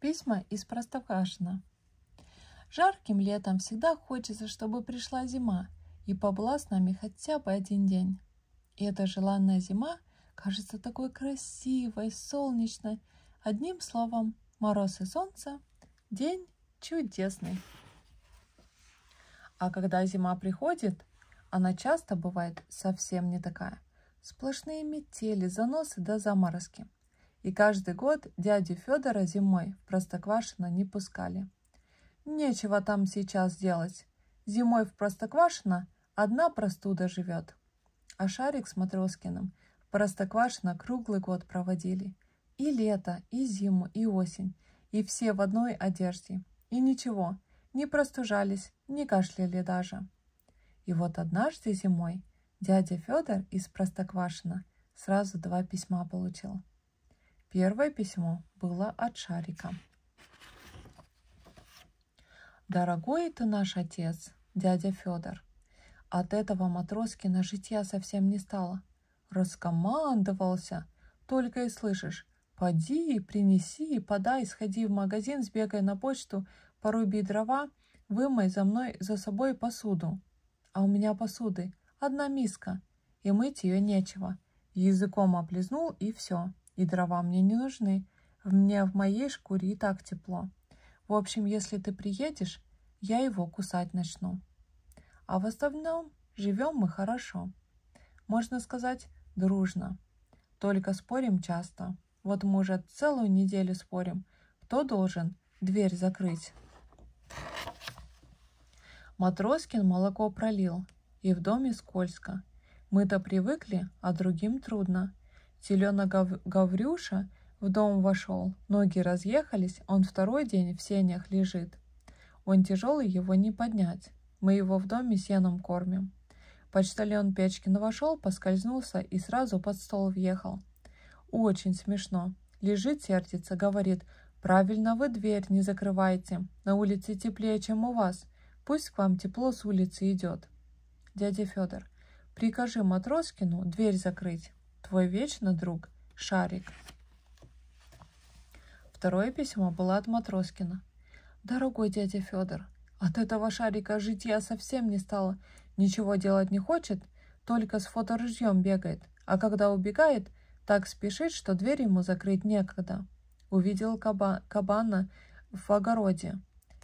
Письма из Простоквашино. Жарким летом всегда хочется, чтобы пришла зима и побыла с нами хотя бы один день. И эта желанная зима кажется такой красивой, солнечной. Одним словом, мороз и солнце – день чудесный. А когда зима приходит, она часто бывает совсем не такая. Сплошные метели, заносы да заморозки – и каждый год дядю Федора зимой в Простоквашино не пускали. Нечего там сейчас делать. Зимой в Простоквашино одна простуда живет. А Шарик с Матроскиным в Простоквашино круглый год проводили. И лето, и зиму, и осень. И все в одной одежде. И ничего, не простужались, не кашляли даже. И вот однажды зимой дядя Федор из Простоквашина сразу два письма получил – Первое письмо было от Шарика. «Дорогой ты наш отец, дядя Федор, от этого на житья совсем не стало. Раскомандовался, только и слышишь, поди, принеси, подай, сходи в магазин, сбегай на почту, поруби дрова, вымой за мной, за собой посуду. А у меня посуды одна миска, и мыть ее нечего. Языком облизнул и все и дрова мне не нужны. Мне в моей шкуре и так тепло. В общем, если ты приедешь, я его кусать начну. А в остальном живем мы хорошо. Можно сказать, дружно. Только спорим часто. Вот мы уже целую неделю спорим, кто должен дверь закрыть. Матроскин молоко пролил, и в доме скользко. Мы-то привыкли, а другим трудно. Теленок Гаврюша в дом вошел, ноги разъехались, он второй день в сенях лежит. Он тяжелый, его не поднять. Мы его в доме сеном кормим. Почтальон Печкин вошел, поскользнулся и сразу под стол въехал. Очень смешно. Лежит сердится, говорит, «Правильно вы дверь не закрываете. На улице теплее, чем у вас. Пусть к вам тепло с улицы идет». Дядя Федор, прикажи Матроскину дверь закрыть. Твой вечно друг Шарик. Второе письмо было от Матроскина. «Дорогой дядя Федор, от этого шарика жить я совсем не стала. Ничего делать не хочет, только с фоторыжьем бегает. А когда убегает, так спешит, что дверь ему закрыть некогда. Увидел каба кабана в огороде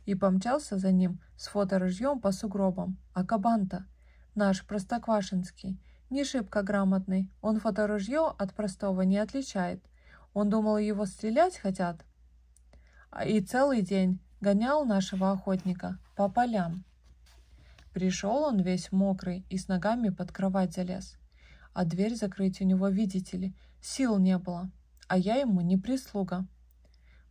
и помчался за ним с фоторыжьем по сугробам. А кабан-то наш простоквашинский – не шибко грамотный. Он фоторужье от простого не отличает. Он думал, его стрелять хотят. А и целый день гонял нашего охотника по полям. Пришел он весь мокрый и с ногами под кровать залез. А дверь закрыть у него, видите ли, сил не было. А я ему не прислуга.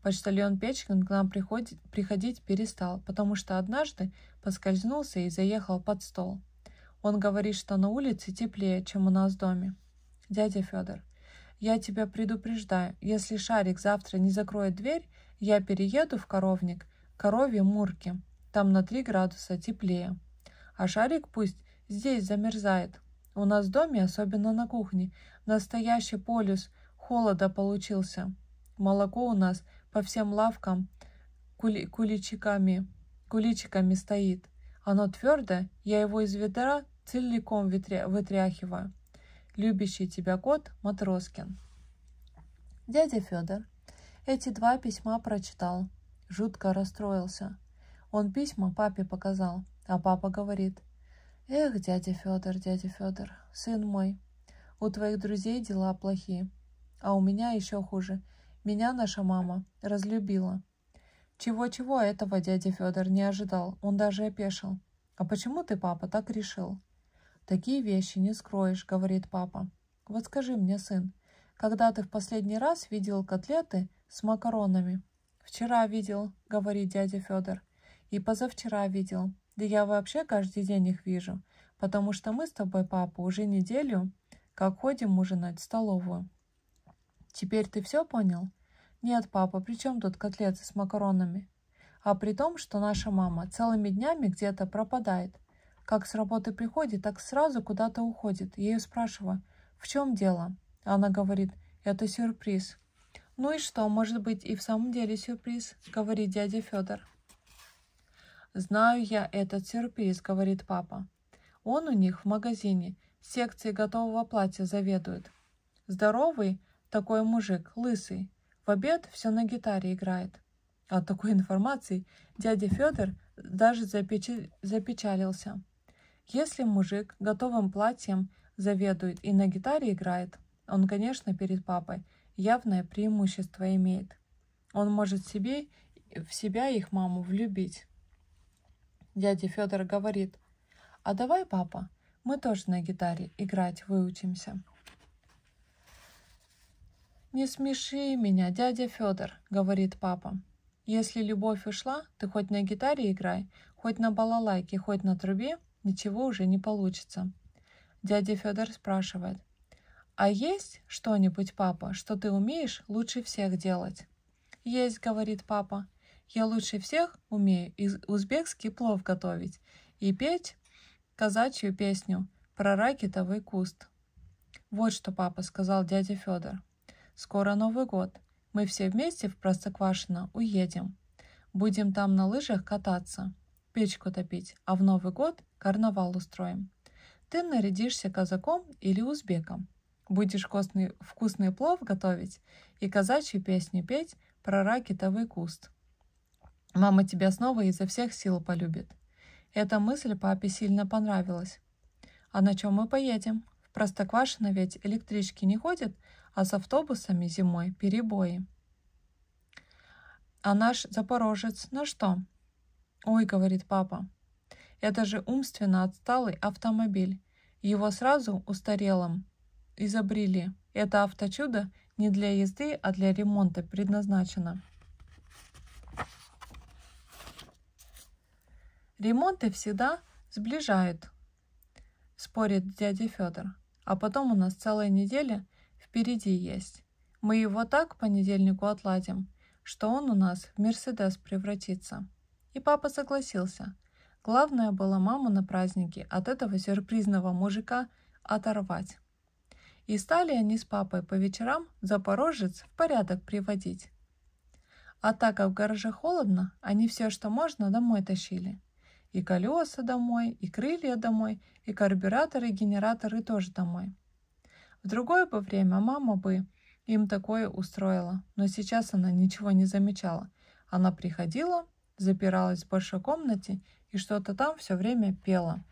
Почтальон Печкин к нам приходить, приходить перестал, потому что однажды поскользнулся и заехал под стол. Он говорит, что на улице теплее, чем у нас в доме. Дядя Федор, я тебя предупреждаю, если Шарик завтра не закроет дверь, я перееду в коровник, коровье мурки. Там на 3 градуса теплее. А Шарик пусть здесь замерзает. У нас в доме, особенно на кухне, настоящий полюс холода получился. Молоко у нас по всем лавкам кули куличиками, куличиками стоит. Оно твердое, я его из ведра целиком вытряхивая. Любящий тебя кот Матроскин. Дядя Федор эти два письма прочитал. Жутко расстроился. Он письма папе показал, а папа говорит. «Эх, дядя Федор, дядя Федор, сын мой, у твоих друзей дела плохие, а у меня еще хуже. Меня наша мама разлюбила». Чего-чего этого дядя Федор не ожидал, он даже опешил. «А почему ты, папа, так решил?» Такие вещи не скроешь, говорит папа. Вот скажи мне, сын, когда ты в последний раз видел котлеты с макаронами? Вчера видел, говорит дядя Федор. И позавчера видел. Да я вообще каждый день их вижу, потому что мы с тобой, папа, уже неделю как ходим ужинать в столовую. Теперь ты все понял? Нет, папа, при чем тут котлеты с макаронами? А при том, что наша мама целыми днями где-то пропадает. Как с работы приходит, так сразу куда-то уходит. Я ее спрашиваю, в чем дело? Она говорит, это сюрприз. Ну и что, может быть, и в самом деле сюрприз, говорит дядя Федор. Знаю я этот сюрприз, говорит папа. Он у них в магазине, секции готового платья заведует. Здоровый такой мужик, лысый. В обед все на гитаре играет. От такой информации дядя Федор даже запеч... запечалился. Если мужик готовым платьем заведует и на гитаре играет, он, конечно, перед папой явное преимущество имеет. Он может себе в себя их маму влюбить. Дядя Федор говорит, а давай, папа, мы тоже на гитаре играть выучимся. Не смеши меня, дядя Федор, говорит папа. Если любовь ушла, ты хоть на гитаре играй, хоть на балалайке, хоть на трубе, ничего уже не получится. Дядя Федор спрашивает. «А есть что-нибудь, папа, что ты умеешь лучше всех делать?» «Есть», — говорит папа. «Я лучше всех умею узбекский плов готовить и петь казачью песню про ракетовый куст». «Вот что, папа», — сказал дядя Федор. «Скоро Новый год. Мы все вместе в Простоквашино уедем. Будем там на лыжах кататься печку топить, а в Новый год карнавал устроим. Ты нарядишься казаком или узбеком, будешь вкусный, вкусный плов готовить и казачью песню петь про ракетовый куст. Мама тебя снова изо всех сил полюбит. Эта мысль папе сильно понравилась. А на чем мы поедем? В Простоквашино ведь электрички не ходят, а с автобусами зимой перебои. А наш запорожец на что? Ой, говорит папа, это же умственно отсталый автомобиль. Его сразу устарелым изобрели. Это авточудо не для езды, а для ремонта предназначено. Ремонты всегда сближают, спорит дядя Федор. А потом у нас целая неделя впереди есть. Мы его так понедельнику отладим, что он у нас в Мерседес превратится. И папа согласился. Главное было маму на празднике от этого сюрпризного мужика оторвать. И стали они с папой по вечерам Запорожец в порядок приводить. А так как в гараже холодно, они все, что можно, домой тащили. И колеса домой, и крылья домой, и карбюраторы, и генераторы тоже домой. В другое бы время мама бы им такое устроила, но сейчас она ничего не замечала. Она приходила, запиралась в большой комнате и что-то там все время пела.